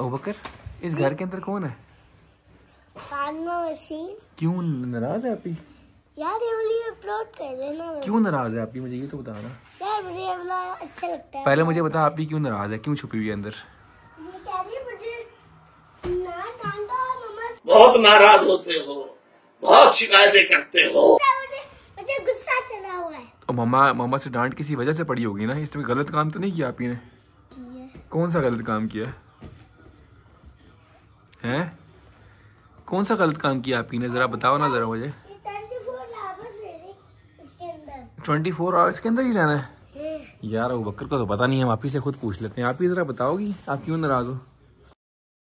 ओ बकर इस घर के अंदर कौन है क्यों नाराज है आप ही यार ये वाली अपलोड कर लेना क्यों नाराज है आप ही मुझे ये तो बता ना यार मुझे ये वाला अच्छा लगता है पहले मुझे बता आप ही क्यों नाराज है क्यों छुपी हुई है अंदर बहुत नाराज होते हो बहुत शिकायतें करते हो मुझे मुझे गुस्सा चढ़ा हुआ है तो मम्मा मम्मा से डांट किसी वजह से पड़ी होगी ना इसमें गलत काम तो नहीं किया आप ही ने कौन सा गलत काम किया है हैं कौन सा गलत काम किया आपकी ने ज़रा बताओ ना ज़रा मुझे ट्वेंटी फोर आवर्स के अंदर ही रहना है हाँ। यार वो बकर का तो पता नहीं हम आप ही से खुद पूछ लेते हैं आप ही ज़रा बताओगी आप क्यों नाराज़ हो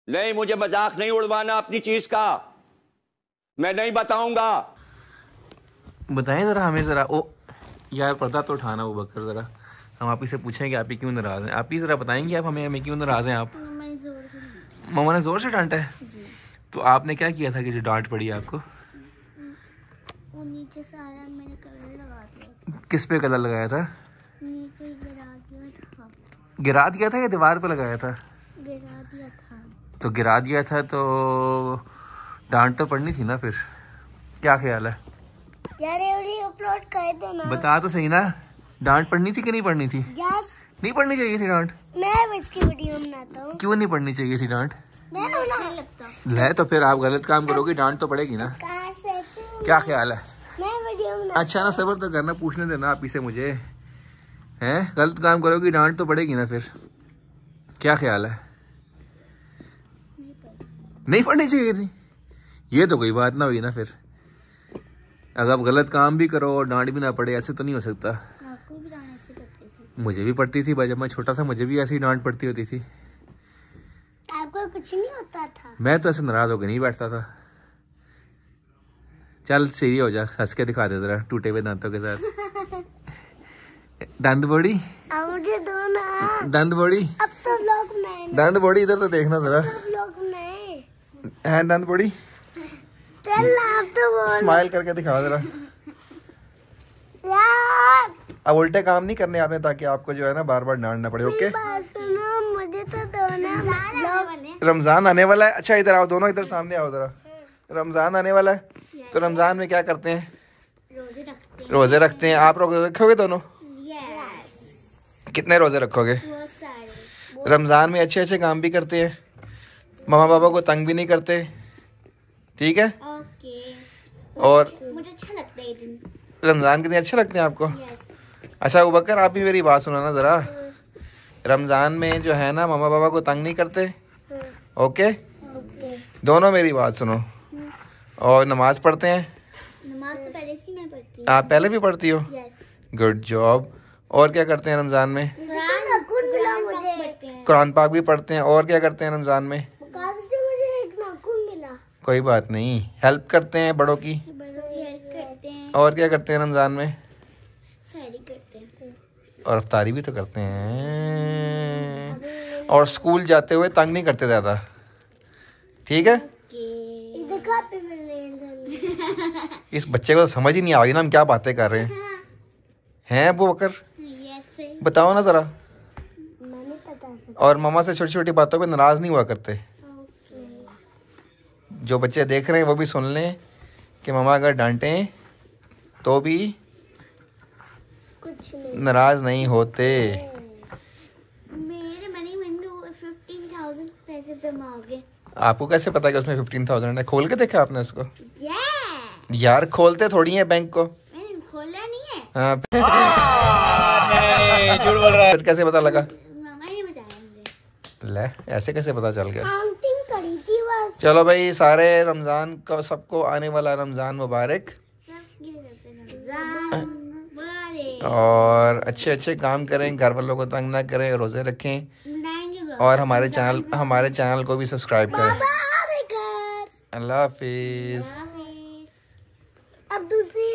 नहीं मुझे मजाक नहीं उड़वाना अपनी चीज़ का मैं नहीं बताऊंगा बताए ज़रा हमें ज़रा ओ यार पर्दा तो उठाना वो बकर ज़रा हम आप ही से पूछेंगे आप ही क्यों नाराज़ हैं आप ही ज़रा बताएंगे आप हमें हमें क्यों नाराज़ हैं आप मम्मा ने जोर से डांटा है जी। तो आपने क्या किया था कि जो डांट पड़ी आपको वो नीचे सारा मैंने कलर लगा किस पे कलर लगाया था नीचे गिरा दिया था गिरा दिया था या दीवार पे लगाया था गिरा दिया था तो गिरा दिया था तो डांट तो पड़नी थी ना फिर क्या ख्याल है यार ये अपलोड कर देना बता तो सही ना डांट पड़नी थी कि नहीं पड़नी थी यार नहीं पढ़नी चाहिए थी डांट मैं क्यों नहीं पढ़नी चाहिए थी डांट लगता तो फिर आप गलत काम करोगे डांट तो पड़ेगी ना क्या ख्याल है अच्छा ना सबर तो करना पूछने देना आप इसे मुझे हैं गलत काम करोगी डांट तो पड़ेगी ना फिर क्या ख्याल है नहीं पढ़नी चाहिए थी ये तो कोई बात ना हुई ना फिर अगर आप गलत काम भी करो और डांट भी ना पड़े ऐसे तो नहीं हो सकता मुझे भी पड़ती थी जब मैं छोटा था मुझे भी ऐसी डांट पड़ती होती थी आपको कुछ नहीं होता था मैं तो ऐसे नाराज होकर नहीं बैठता था चल सीरी हो जा हंस के दिखा दे जरा टूटे हुए दांतों के साथ दंद बोड़ी मुझे दो ना दंद बोड़ी अब तो ब्लॉग दंद बोड़ी इधर तो देखना जरा तो है दंद बोड़ी चल आप तो स्माइल करके दिखाओ जरा अब उल्टे काम नहीं करने आते ताकि आपको जो है ना बार बार डांटना पड़े ओके रमजान आने वाला है अच्छा इधर आओ दोनों इधर सामने आओ जरा रमजान आने वाला है तो रमजान में क्या करते हैं रोजे रखते हैं आप रोजे रखोगे दोनों कितने रोजे रखोगे रमजान में अच्छे अच्छे काम भी करते हैं मामा पापा को तंग भी नहीं करते ठीक है और मुझे अच्छा लगता है रमजान के दिन अच्छे लगते हैं आपको अच्छा उबकर आप भी मेरी बात सुनो ना ज़रा रमज़ान में जो है ना मम्मा पापा को तंग नहीं करते हाँ। ओके दोनों मेरी बात सुनो हाँ। और नमाज़ पढ़ते हैं नमाज तो पहले से मैं पढ़ती आप पहले भी पढ़ती हो गुड जॉब और क्या करते हैं रमज़ान में कुरान पाक भी पढ़ते हैं और क्या करते हैं रमज़ान में कोई बात नहीं हेल्प करते हैं बड़ों की और क्या करते हैं रमज़ान में हैं और रफ्तारी भी तो करते हैं और स्कूल जाते हुए तंग नहीं करते ज़्यादा ठीक है इस बच्चे को तो समझ ही नहीं आ रही ना हम क्या बातें कर रहे हैं हैं बकर बताओ ना ज़रा और मामा से छोटी छोटी बातों पे नाराज़ नहीं हुआ करते जो बच्चे देख रहे हैं वो भी सुन लें कि मामा अगर डांटें तो भी कुछ नहीं नाराज नहीं होते मेरे पैसे आपको कैसे पता कि उसमें फिफ्टीन थाउजेंड है खोल के देखा आपने उसको yeah. यार खोलते थोड़ी है बैंक को खोला नहीं है हाँ झूठ बोल रहा कैसे पता लगा ले ऐसे कैसे पता चल गया चलो भाई सारे रमज़ान का सबको आने वाला रमज़ान मुबारक और अच्छे अच्छे काम करें घर वालों को तंग ना करें रोज़े रखें और हमारे चैनल हमारे चैनल को भी सब्सक्राइब करें अल्लाह हाफिज़ अब दूसरी